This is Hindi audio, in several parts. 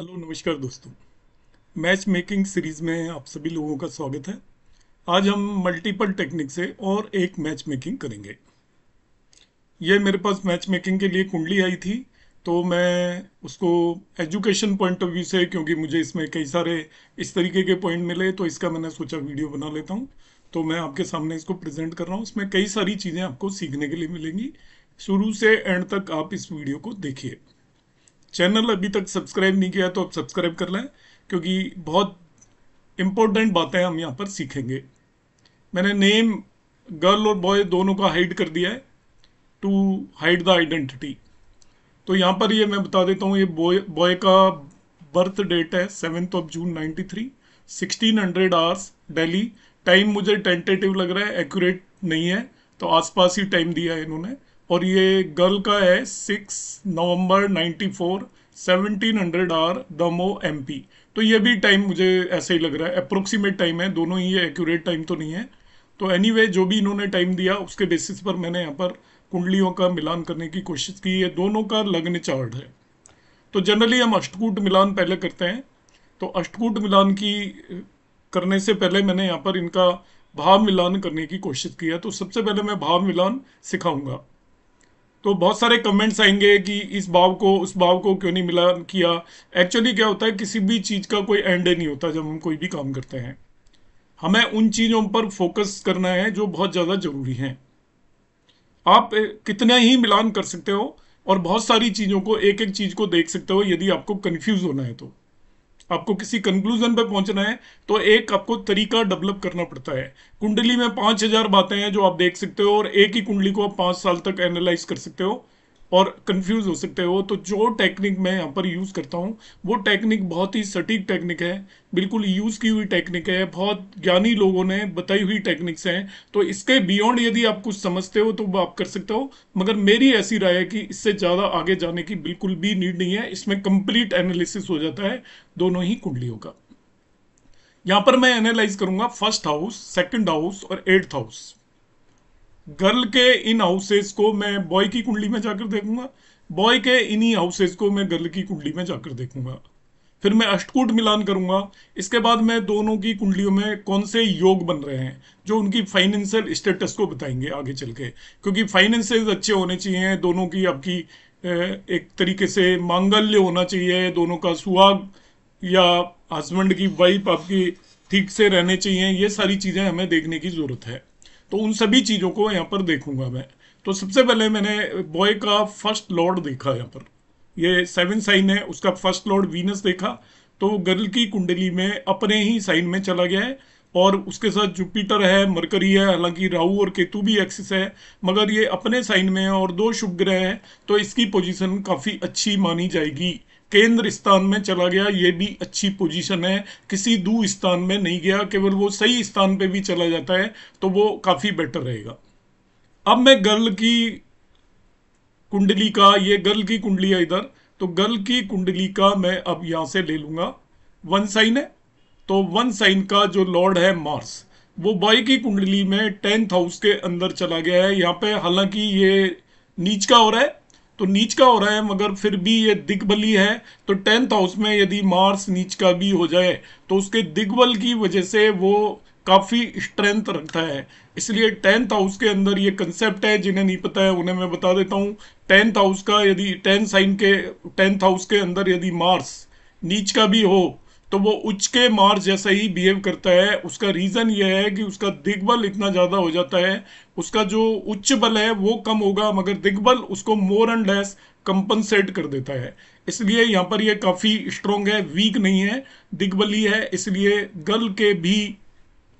हेलो नमस्कार दोस्तों मैच मेकिंग सीरीज़ में आप सभी लोगों का स्वागत है आज हम मल्टीपल टेक्निक से और एक मैच मेकिंग करेंगे ये मेरे पास मैच मेकिंग के लिए कुंडली आई थी तो मैं उसको एजुकेशन पॉइंट ऑफ व्यू से क्योंकि मुझे इसमें कई सारे इस तरीके के पॉइंट मिले तो इसका मैंने सोचा वीडियो बना लेता हूँ तो मैं आपके सामने इसको प्रेजेंट कर रहा हूँ उसमें कई सारी चीज़ें आपको सीखने के लिए मिलेंगी शुरू से एंड तक आप इस वीडियो को देखिए चैनल अभी तक सब्सक्राइब नहीं किया तो आप सब्सक्राइब कर लें क्योंकि बहुत इम्पोर्टेंट बातें हम यहाँ पर सीखेंगे मैंने नेम गर्ल और बॉय दोनों का हाइड कर दिया है टू हाइड द आइडेंटिटी तो यहाँ पर ये मैं बता देता हूँ ये बॉय बॉय का बर्थ डेट है seventh of June 93 hundred hours daily time मुझे टेंटेटिव लग रहा है एक्यूरेट नहीं है तो आसपास ही टाइम दिया है इन्होंने और ये गर्ल का है सिक्स नवंबर 94 1700 आर दमो एमपी तो ये भी टाइम मुझे ऐसे ही लग रहा है अप्रोक्सीमेट टाइम है दोनों ही ये एक्यूरेट टाइम तो नहीं है तो एनी anyway, जो भी इन्होंने टाइम दिया उसके बेसिस पर मैंने यहाँ पर कुंडलियों का मिलान करने की कोशिश की है दोनों का लग्न चार्ट है तो जनरली हम अष्टकूट मिलान पहले करते हैं तो अष्टकूट मिलान की करने से पहले मैंने यहाँ पर इनका भाव मिलान करने की कोशिश की है तो सबसे पहले मैं भाव मिलान सिखाऊंगा तो बहुत सारे कमेंट्स आएंगे कि इस भाव को उस भाव को क्यों नहीं मिला किया एक्चुअली क्या होता है किसी भी चीज़ का कोई एंड नहीं होता जब हम कोई भी काम करते हैं हमें उन चीज़ों पर फोकस करना है जो बहुत ज़्यादा ज़रूरी है आप कितने ही मिलान कर सकते हो और बहुत सारी चीज़ों को एक एक चीज़ को देख सकते हो यदि आपको कन्फ्यूज़ होना है तो आपको किसी कंक्लूजन पे पहुंचना है तो एक आपको तरीका डेवलप करना पड़ता है कुंडली में पांच हजार बातें हैं जो आप देख सकते हो और एक ही कुंडली को आप पांच साल तक एनालाइज कर सकते हो और कंफ्यूज हो सकते हो तो जो टेक्निक मैं यहाँ पर यूज़ करता हूँ वो टेक्निक बहुत ही सटीक टेक्निक है बिल्कुल यूज़ की हुई टेक्निक है बहुत ज्ञानी लोगों ने बताई हुई टेक्निक्स हैं तो इसके बियॉन्ड यदि आप कुछ समझते हो तो वो आप कर सकते हो मगर मेरी ऐसी राय है कि इससे ज़्यादा आगे जाने की बिल्कुल भी नीड नहीं है इसमें कंप्लीट एनालिसिस हो जाता है दोनों ही कुंडलियों का यहाँ पर मैं एनालाइज करूंगा फर्स्ट हाउस सेकंड हाउस और एट्थ हाउस गर्ल के इन हाउसेज को मैं बॉय की कुंडली में जाकर देखूंगा बॉय के इन्हीं हाउसेज को मैं गर्ल की कुंडली में जाकर देखूंगा फिर मैं अष्टकूट मिलान करूंगा इसके बाद मैं दोनों की कुंडलियों में कौन से योग बन रहे हैं जो उनकी फाइनेंशियल स्टेटस को बताएंगे आगे चल के क्योंकि फाइनेंशियल अच्छे होने चाहिए दोनों की आपकी एक तरीके से मांगल्य होना चाहिए दोनों का सुहाग या हस्बेंड की वाइफ आपकी ठीक से रहने चाहिए ये सारी चीज़ें हमें देखने की ज़रूरत है तो उन सभी चीज़ों को यहाँ पर देखूंगा मैं तो सबसे पहले मैंने बॉय का फर्स्ट लॉर्ड देखा यहाँ पर ये सेवन साइन है उसका फर्स्ट लॉर्ड वीनस देखा तो गर्ल की कुंडली में अपने ही साइन में चला गया है और उसके साथ जुपिटर है मरकरी है हालांकि राहु और केतु भी एक्सिस है मगर ये अपने साइन में है और दो शुभ ग्रह हैं तो इसकी पोजीशन काफ़ी अच्छी मानी जाएगी केंद्र स्थान में चला गया ये भी अच्छी पोजीशन है किसी दू स्थान में नहीं गया केवल वो सही स्थान पे भी चला जाता है तो वो काफ़ी बेटर रहेगा अब मैं गर्ल की कुंडली का ये गर्ल की कुंडली है इधर तो गर्ल की कुंडली का मैं अब यहाँ से ले लूंगा वन साइन है तो वन साइन का जो लॉर्ड है मार्स वो बॉय की कुंडली में टेंथ हाउस के अंदर चला गया है यहाँ पे हालांकि ये नीच का हो रहा है तो नीच का हो रहा है मगर फिर भी ये दिग्बली है तो टेंथ हाउस में यदि मार्स नीच का भी हो जाए तो उसके दिग्बल की वजह से वो काफ़ी स्ट्रेंथ रखता है इसलिए टेंथ हाउस के अंदर ये कंसेप्ट है जिन्हें नहीं पता है उन्हें मैं बता देता हूँ टेंथ हाउस का यदि टेंथ साइन के टेंथ हाउस के अंदर यदि मार्स नीच का भी हो तो वो उच्च के मार जैसा ही बिहेव करता है उसका रीज़न ये है कि उसका दिग्बल इतना ज़्यादा हो जाता है उसका जो उच्च बल है वो कम होगा मगर दिग्बल उसको मोर एंड लेस कंपनसेट कर देता है इसलिए यहाँ पर ये काफ़ी स्ट्रॉन्ग है वीक नहीं है दिग्बली है इसलिए गर्ल के भी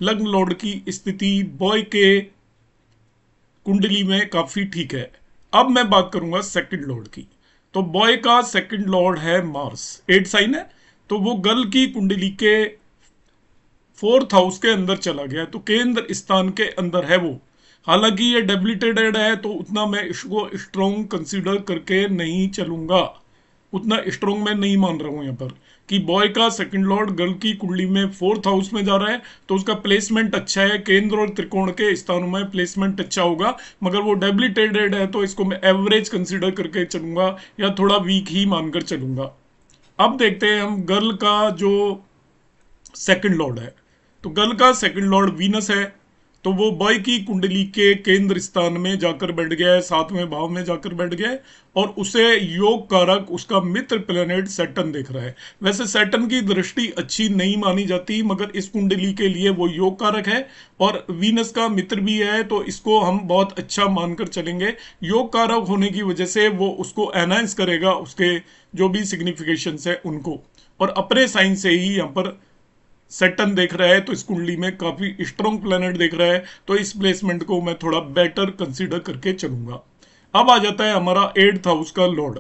लग्न लोड की स्थिति बॉय के कुंडली में काफ़ी ठीक है अब मैं बात करूंगा सेकंड लॉर्ड की तो बॉय का सेकंड लॉर्ड है मार्स एट साइन है तो वो गल की कुंडली के फोर्थ हाउस के अंदर चला गया तो केंद्र स्थान के अंदर है वो हालांकि ये डेबिलिटेटेड है तो उतना मैं इसको स्ट्रोंग कंसीडर करके नहीं चलूंगा उतना स्ट्रोंग मैं नहीं मान रहा हूं यहाँ पर कि बॉय का सेकंड लॉर्ड गर्ल की कुंडली में फोर्थ हाउस में जा रहा है तो उसका प्लेसमेंट अच्छा है केंद्र और त्रिकोण के स्थानों में प्लेसमेंट अच्छा होगा मगर वो डेबिलिटेटेड है तो इसको मैं एवरेज कंसिडर करके चलूंगा या थोड़ा वीक ही मानकर चलूंगा अब देखते हैं हम गर्ल का जो सेकंड लॉर्ड है तो गर्ल का सेकंड लॉर्ड वीनस है तो वो बॉय की कुंडली के केंद्र स्थान में जाकर बैठ गया है सातवें भाव में जाकर बैठ गया और उसे योग कारक उसका मित्र प्लेनेट सैटन देख रहा है वैसे सैटन की दृष्टि अच्छी नहीं मानी जाती मगर इस कुंडली के लिए वो योग कारक है और वीनस का मित्र भी है तो इसको हम बहुत अच्छा मानकर चलेंगे योग कारक होने की वजह से वो उसको एनहांस करेगा उसके जो भी सिग्निफिकेशन है उनको और अपने साइन से ही यहाँ पर सेटन देख रहा है तो इस कुंडली में काफ़ी स्ट्रॉन्ग प्लेनेट देख रहा है तो इस प्लेसमेंट को मैं थोड़ा बेटर कंसिडर करके चलूंगा अब आ जाता है हमारा एट्थ हाउस का लॉर्ड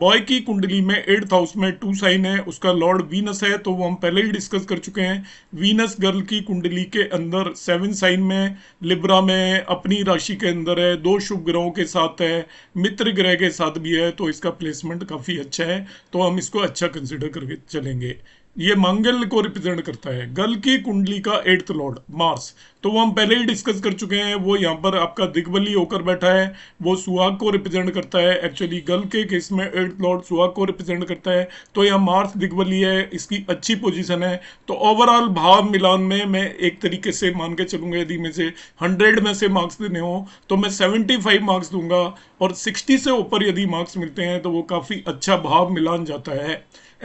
बॉय की कुंडली में एट्थ हाउस में टू साइन है उसका लॉर्ड वीनस है तो वो हम पहले ही डिस्कस कर चुके हैं वीनस गर्ल की कुंडली के अंदर सेवन साइन में लिब्रा में अपनी राशि के अंदर है दो शुभ ग्रहों के साथ है मित्र ग्रह के साथ भी है तो इसका प्लेसमेंट काफ़ी अच्छा है तो हम इसको अच्छा कंसिडर करके चलेंगे ये मंगल को रिप्रेजेंट करता है गल की कुंडली का एट्थ लॉर्ड मार्स तो वो हम पहले ही डिस्कस कर चुके हैं वो यहाँ पर आपका दिग्बली होकर बैठा है वो सुहाग को रिप्रेजेंट करता है एक्चुअली गर्ल के केस में एट्थ लॉर्ड सुहाग को रिप्रेजेंट करता है तो यहाँ मार्स दिग्बली है इसकी अच्छी पोजीशन है तो ओवरऑल भाव मिलान में मैं एक तरीके से मान के चलूंगा यदि मैं से हंड्रेड में से मार्क्स देने हों तो मैं सेवेंटी फाइव मार्क्स दूंगा और सिक्सटी से ऊपर यदि मार्क्स मिलते हैं तो वो काफ़ी अच्छा भाव मिलान जाता है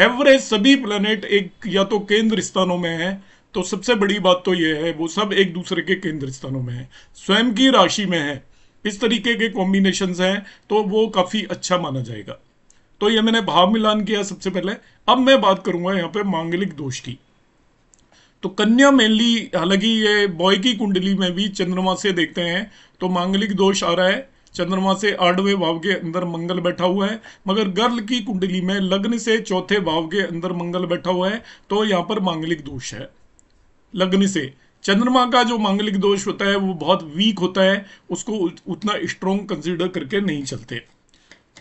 एवरेज सभी प्लानिट एक या तो केंद्र स्थानों में है तो सबसे बड़ी बात तो यह है वो सब एक दूसरे के केंद्र स्थानों में है स्वयं की राशि में है इस तरीके के कॉम्बिनेशन हैं तो वो काफ़ी अच्छा माना जाएगा तो ये मैंने भाव मिलान किया सबसे पहले अब मैं बात करूंगा यहाँ पे मांगलिक दोष की तो कन्या मेनली हालांकि ये बॉय की कुंडली में भी चंद्रमा से देखते हैं तो मांगलिक दोष आ रहा है चंद्रमा से आठवें भाव के अंदर मंगल बैठा हुआ है मगर गर्ल की कुंडली में लग्न से चौथे भाव के अंदर मंगल बैठा हुआ है तो यहाँ पर मांगलिक दोष है लग्न से चंद्रमा का जो मांगलिक दोष होता है वो बहुत वीक होता है उसको उतना स्ट्रोंग कंसिडर करके नहीं चलते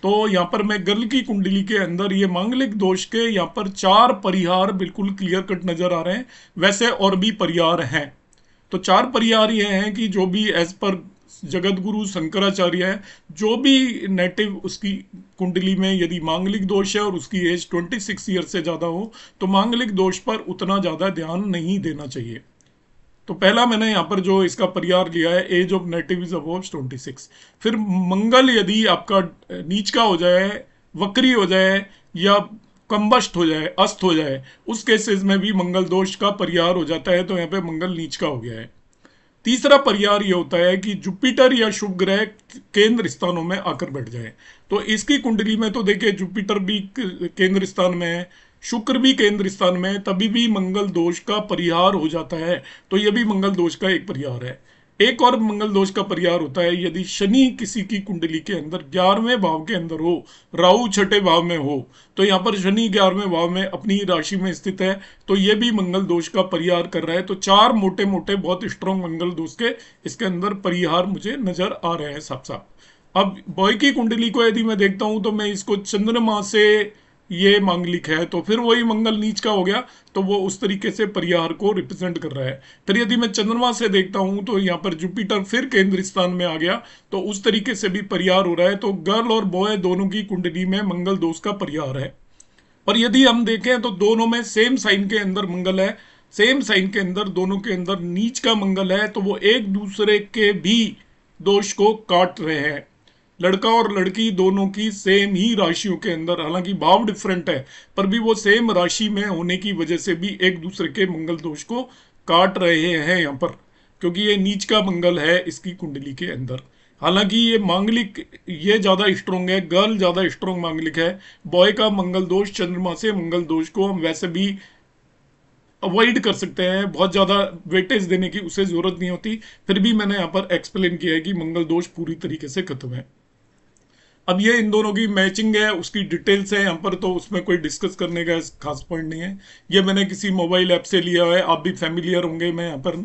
तो यहाँ पर मैं गर्ल की कुंडली के अंदर ये मांगलिक दोष के यहाँ पर चार परिहार बिल्कुल क्लियर कट नजर आ रहे हैं वैसे और भी परिहार हैं तो चार परिहार ये हैं कि जो भी एज पर जगत गुरु शंकराचार्य है जो भी नेटिव उसकी कुंडली में यदि मांगलिक दोष है और उसकी एज 26 ईयर से ज़्यादा हो तो मांगलिक दोष पर उतना ज़्यादा ध्यान नहीं देना चाहिए तो पहला मैंने यहाँ पर जो इसका परिहार लिया है age of native is above twenty six फिर मंगल यदि आपका नीच का हो जाए वक्री हो जाए या कम्बस्ट हो जाए अस्त हो जाए उस केसेस में भी मंगल दोष का परिहार हो जाता है तो यहाँ पे मंगल नीच का हो गया है तीसरा परिहार यह होता है कि जुपिटर या शुभ ग्रह केंद्र स्थानों में आकर बैठ जाए तो इसकी कुंडली में तो देखिए जुपिटर भी केंद्र स्थान में है शुक्र भी केंद्र स्थान में है तभी भी मंगल दोष का परिहार हो जाता है तो यह भी मंगल दोष का एक परिहार है एक और मंगल दोष का परिहार होता है यदि शनि किसी की कुंडली के अंदर ग्यारहवें भाव के अंदर हो राहु छठे भाव में हो तो यहाँ पर शनि ग्यारहवें भाव में अपनी राशि में स्थित है तो ये भी मंगल दोष का परिहार कर रहा है तो चार मोटे मोटे बहुत स्ट्रॉन्ग मंगल दोष के इसके अंदर परिहार मुझे नजर आ रहे हैं साफ साफ अब बॉय की कुंडली को यदि मैं देखता हूं तो मैं इसको चंद्रमा से ये मांगलिक है तो फिर वही मंगल नीच का हो गया तो वो उस तरीके से परिहार को रिप्रेजेंट कर रहा है फिर यदि मैं चंद्रमा से देखता हूं तो यहाँ पर जुपिटर फिर केंद्र स्थान में आ गया तो उस तरीके से भी परिहार हो रहा है तो गर्ल और बॉय दोनों की कुंडली में मंगल दोष का परिहार है और यदि हम देखें तो दोनों में सेम साइन के अंदर मंगल है सेम साइन के अंदर दोनों के अंदर नीच का मंगल है तो वो एक दूसरे के भी दोष को काट रहे हैं लड़का और लड़की दोनों की सेम ही राशियों के अंदर हालांकि भाव डिफरेंट है पर भी वो सेम राशि में होने की वजह से भी एक दूसरे के मंगल दोष को काट रहे हैं यहाँ पर क्योंकि ये नीच का मंगल है इसकी कुंडली के अंदर हालांकि ये मांगलिक ये ज़्यादा स्ट्रोंग है गर्ल ज़्यादा स्ट्रोंग मांगलिक है बॉय का मंगल दोष चंद्रमा से मंगल दोष को हम वैसे भी अवॉइड कर सकते हैं बहुत ज़्यादा वेटेज देने की उसे ज़रूरत नहीं होती फिर भी मैंने यहाँ पर एक्सप्लेन किया है कि मंगल दोष पूरी तरीके से खत्म है अब ये इन दोनों की मैचिंग है उसकी डिटेल्स है यहाँ पर तो उसमें कोई डिस्कस करने का खास पॉइंट नहीं है ये मैंने किसी मोबाइल ऐप से लिया है आप भी फैमिलियर होंगे मैं यहाँ पर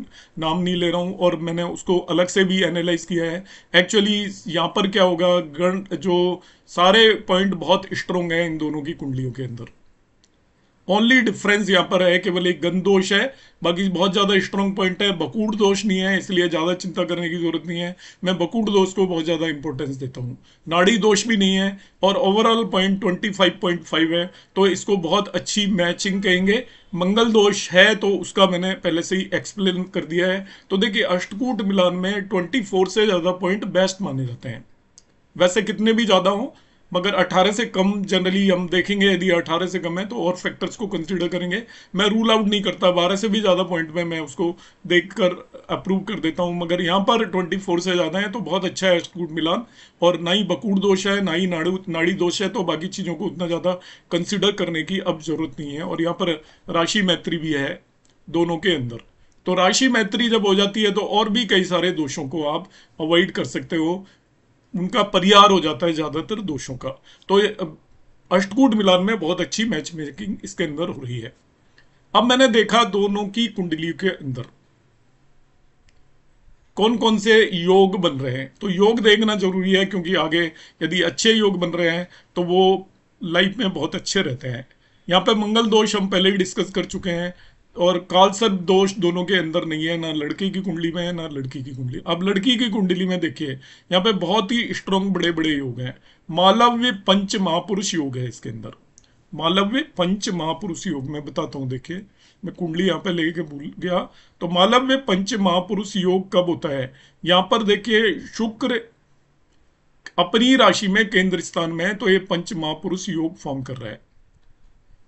नाम नहीं ले रहा हूँ और मैंने उसको अलग से भी एनालाइज किया है एक्चुअली यहाँ पर क्या होगा गण जो सारे पॉइंट बहुत स्ट्रोंग है इन दोनों की कुंडलियों के अंदर ओनली डिफरेंस यहाँ पर है केवल एक गंध दोष है बाकी बहुत ज़्यादा स्ट्रॉन्ग पॉइंट है बकूट दोष नहीं है इसलिए ज़्यादा चिंता करने की जरूरत नहीं है मैं बकूट दोष को बहुत ज़्यादा इंपॉर्टेंस देता हूँ नाड़ी दोष भी नहीं है और overall point twenty five point five है तो इसको बहुत अच्छी मैचिंग कहेंगे मंगल दोष है तो उसका मैंने पहले से ही एक्सप्लेन कर दिया है तो देखिए अष्टकूट मिलान में ट्वेंटी फोर से ज़्यादा पॉइंट बेस्ट माने जाते हैं वैसे कितने भी ज़्यादा हों मगर 18 से कम जनरली हम देखेंगे यदि 18 से कम है तो और फैक्टर्स को कंसिडर करेंगे मैं रूल आउट नहीं करता 12 से भी ज़्यादा पॉइंट में मैं उसको देख कर अप्रूव कर देता हूँ मगर यहाँ पर 24 से ज़्यादा है तो बहुत अच्छा है स्कूट मिलान और ना ही बकूड़ दोष है ना ही नाड़ू नाड़ी दोष है तो बाकी चीज़ों को उतना ज़्यादा कंसिडर करने की अब ज़रूरत नहीं है और यहाँ पर राशि मैत्री भी है दोनों के अंदर तो राशि मैत्री जब हो जाती है तो और भी कई सारे दोषों को आप अवॉइड कर सकते हो उनका परिहार हो जाता है ज़्यादातर दोषों का तो अष्टकूट मिलान में बहुत अच्छी मैच मेकिंग इसके अंदर हो रही है अब मैंने देखा दोनों की कुंडली के अंदर कौन कौन से योग बन रहे हैं तो योग देखना जरूरी है क्योंकि आगे यदि अच्छे योग बन रहे हैं तो वो लाइफ में बहुत अच्छे रहते हैं यहाँ पे मंगल दोष हम पहले ही डिस्कस कर चुके हैं और काल सब दोष दोनों के अंदर नहीं है ना लड़के की कुंडली में है ना लड़की की कुंडली अब लड़की की कुंडली में देखिए यहाँ पे बहुत ही स्ट्रॉन्ग बड़े बड़े योग हैं मालव्य पंच महापुरुष योग है इसके अंदर मालव्य पंच महापुरुष योग मैं बताता हूँ देखिए मैं कुंडली यहाँ पे लेके भूल गया तो मालव्य पंच महापुरुष योग कब होता है यहाँ पर देखिए शुक्र अपनी राशि में केंद्र स्थान में है तो ये पंच महापुरुष योग फॉर्म कर रहा है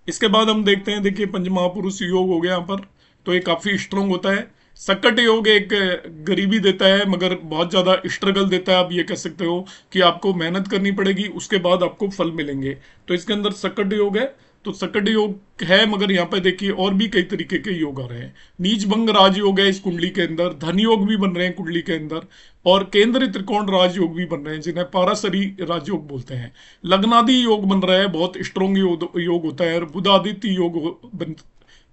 इसके बाद हम देखते हैं देखिए पंच महापुरुष योग हो गया यहाँ पर तो ये काफ़ी स्ट्रोंग होता है सकट योग एक गरीबी देता है मगर बहुत ज़्यादा स्ट्रगल देता है आप ये कह सकते हो कि आपको मेहनत करनी पड़ेगी उसके बाद आपको फल मिलेंगे तो इसके अंदर सकट योग है तो सकट योग है मगर यहाँ पे देखिए और भी कई तरीके के योग आ रहे हैं नीच भंग राजयोग है इस कुंडली के अंदर धन योग भी बन रहे हैं कुंडली के अंदर और केंद्र त्रिकोण राजयोग भी बन रहे हैं जिन्हें पारासरी राजयोग बोलते हैं लग्नादि योग बन रहा है बहुत स्ट्रोंग योग होता है और बुधादित्य योग बन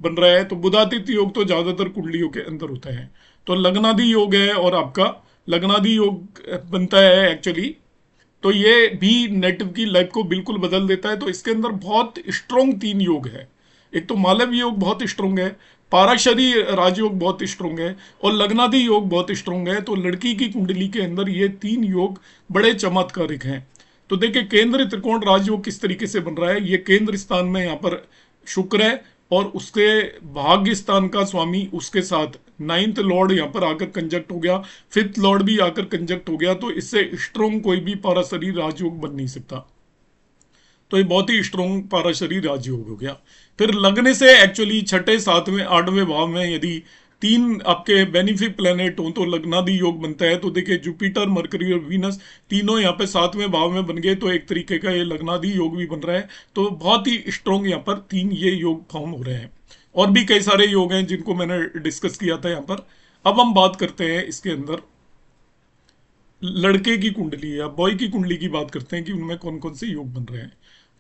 बन रहा है तो बुधादित्य योग तो ज्यादातर कुंडलियों के अंदर होता है तो लग्नादि योग है और आपका लग्नादि योग बनता है एक्चुअली तो ये भी नेटिव की लाइफ को बिल्कुल बदल देता है तो इसके अंदर बहुत स्ट्रोंग तीन योग है एक तो मालव योग बहुत स्ट्रोंग है पाराशरी राजयोग बहुत स्ट्रोंग है और लग्नादि योग बहुत स्ट्रोंग है तो लड़की की कुंडली के अंदर ये तीन योग बड़े चमत्कारिक हैं तो देखिए केंद्र त्रिकोण राजयोग किस तरीके से बन रहा है ये केंद्र स्थान में यहाँ पर शुक्र है और उसके भाग्य स्थान का स्वामी उसके साथ नाइन्थ लॉर्ड यहाँ पर आकर कंजक्ट हो गया फिफ्थ लॉर्ड भी आकर कंजक्ट हो गया तो इससे स्ट्रोंग कोई भी पाराशरी राजयोग बन नहीं सकता तो ये बहुत ही स्ट्रोंग पाराशरी राजयोग हो गया फिर लगने से एक्चुअली छठे सातवें आठवें भाव में यदि तीन आपके बेनिफिट प्लेनेट हों तो लग्नादि योग बनता है तो देखिए जुपिटर मरकरी और वीनस तीनों यहाँ पे सातवें भाव में बन गए तो एक तरीके का ये भी योग भी बन रहा है तो बहुत ही स्ट्रोंग यहाँ पर तीन ये योग फॉर्म हो रहे हैं और भी कई सारे योग हैं जिनको मैंने डिस्कस किया था यहाँ पर अब हम बात करते हैं इसके अंदर लड़के की कुंडली या बॉय की कुंडली की बात करते हैं कि उनमें कौन कौन से योग बन रहे हैं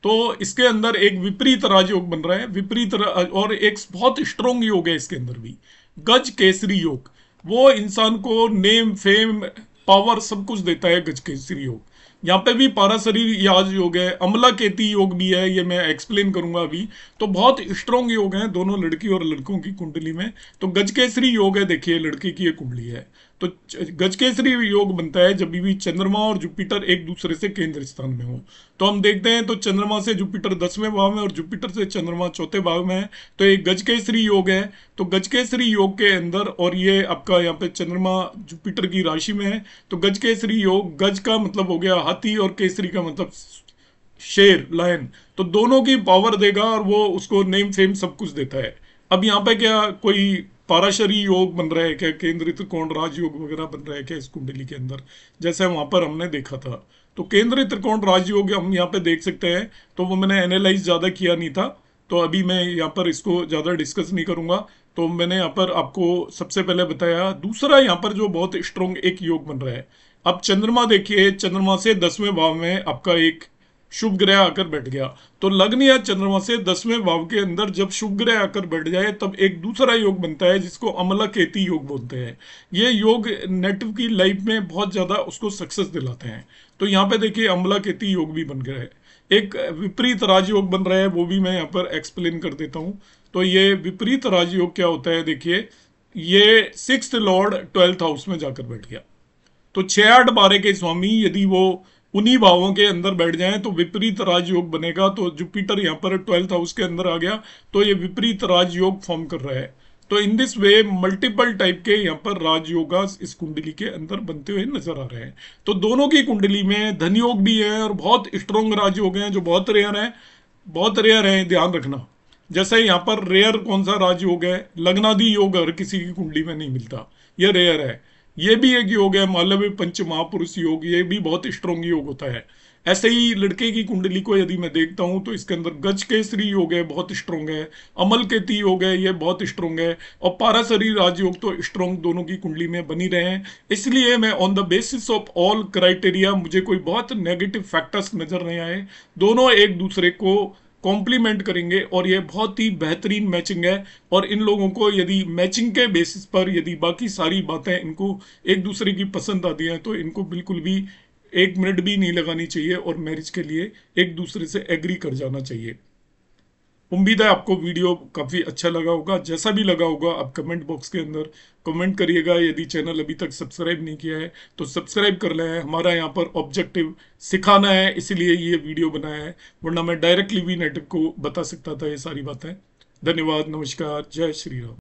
तो इसके अंदर एक विपरीत राजयोग बन रहा है विपरीत और एक बहुत स्ट्रोंग योग है इसके अंदर भी गज केसरी योग वो इंसान को नेम फेम पावर सब कुछ देता है गज केसरी योग यहाँ पे भी पाराशरीर याज योग है अमला केती योग भी है ये मैं एक्सप्लेन करूंगा अभी तो बहुत स्ट्रॉन्ग योग है दोनों लड़की और लड़कों की कुंडली में तो गजकेसरी योग है देखिए लड़की की ये कुंडली है तो गजकेसरी योग बनता है जब भी चंद्रमा और जुपिटर एक दूसरे से केंद्र स्थान में हो तो हम देखते हैं तो चंद्रमा से जुपिटर दसवें भाव में और जुपिटर से चंद्रमा चौथे भाव में है तो ये गजकेसरी योग है तो गजकेसरी योग के अंदर और ये आपका यहाँ पे चंद्रमा जुपिटर की राशि में है तो गजकेसरी योग गज का मतलब हो गया हाथी और केसरी का मतलब शेर लायन तो दोनों की पावर देगा और वो उसको नेम फेम सब कुछ देता है अब यहाँ पे क्या कोई पाराशरी योग बन रहे क्या केंद्र त्रिकोण राजयोग वगैरह बन रहे क्या इस कुंडली के अंदर जैसे वहां पर हमने देखा था तो केंद्र त्रिकोण राजयोग हम यहाँ पे देख सकते हैं तो वो मैंने एनालाइज ज़्यादा किया नहीं था तो अभी मैं यहाँ पर इसको ज़्यादा डिस्कस नहीं करूँगा तो मैंने यहाँ पर आपको सबसे पहले बताया दूसरा यहाँ पर जो बहुत स्ट्रॉन्ग एक योग बन रहा है अब चंद्रमा देखिए चंद्रमा से दसवें भाव में आपका एक शुभ ग्रह आकर बैठ गया तो लग्न या चंद्रमा से दसवें भाव के अंदर जब शुभ ग्रह आकर बैठ जाए तब एक दूसरा योग बनता है जिसको अमला केती योग बोलते हैं ये योग नेटिव की लाइफ में बहुत ज़्यादा उसको सक्सेस दिलाते हैं तो यहाँ पे देखिए अमला केती योग भी बन गया है एक विपरीत राजयोग बन रहा है वो भी मैं यहाँ पर एक्सप्लेन कर देता हूँ तो ये विपरीत राजयोग क्या होता है देखिए ये सिक्स लॉर्ड ट्वेल्थ हाउस में जाकर बैठ गया तो छह आठ बारह के स्वामी यदि वो उन्हीं भावों के अंदर बैठ जाएं तो विपरीत राजयोग बनेगा तो जुपिटर यहाँ पर ट्वेल्थ हाउस के अंदर आ गया तो ये विपरीत राजयोग फॉर्म कर रहा है तो in this way multiple type के यहाँ पर राजयोगा इस कुंडली के अंदर बनते हुए नजर आ रहे हैं तो दोनों की कुंडली में धन योग भी है और बहुत स्ट्रॉन्ग राजयोग हैं जो बहुत रेयर हैं बहुत रेयर हैं ध्यान रखना जैसे यहाँ पर रेयर कौन सा राजयोग है लग्नादि योग हर किसी की कुंडली में नहीं मिलता यह रेयर है ये भी एक योग है मालव पंच महापुरुष योग ये भी बहुत स्ट्रॉन्ग योग होता है ऐसे ही लड़के की कुंडली को यदि मैं देखता हूँ तो इसके अंदर गज केसरी योग है बहुत स्ट्रॉन्ग है अमल केती योग है ये बहुत स्ट्रोंग है और पारा शरीर राजयोग तो स्ट्रोंग दोनों की कुंडली में बनी रहे हैं इसलिए मैं on the basis of all criteria मुझे कोई बहुत नेगेटिव फैक्टर्स नजर नहीं आए दोनों एक दूसरे को कॉम्प्लीमेंट करेंगे और ये बहुत ही बेहतरीन मैचिंग है और इन लोगों को यदि मैचिंग के बेसिस पर यदि बाकी सारी बातें इनको एक दूसरे की पसंद आती हैं तो इनको बिल्कुल भी एक मिनट भी नहीं लगानी चाहिए और मैरिज के लिए एक दूसरे से एग्री कर जाना चाहिए उम्मीद है आपको वीडियो काफ़ी अच्छा लगा होगा जैसा भी लगा होगा आप कमेंट बॉक्स के अंदर कमेंट करिएगा यदि चैनल अभी तक सब्सक्राइब नहीं किया है तो सब्सक्राइब कर लें हमारा यहाँ पर ऑब्जेक्टिव सिखाना है इसीलिए ये वीडियो बनाया है वरना मैं डायरेक्टली भी नेटवर्क को बता सकता था ये सारी बातें धन्यवाद नमस्कार जय श्री राम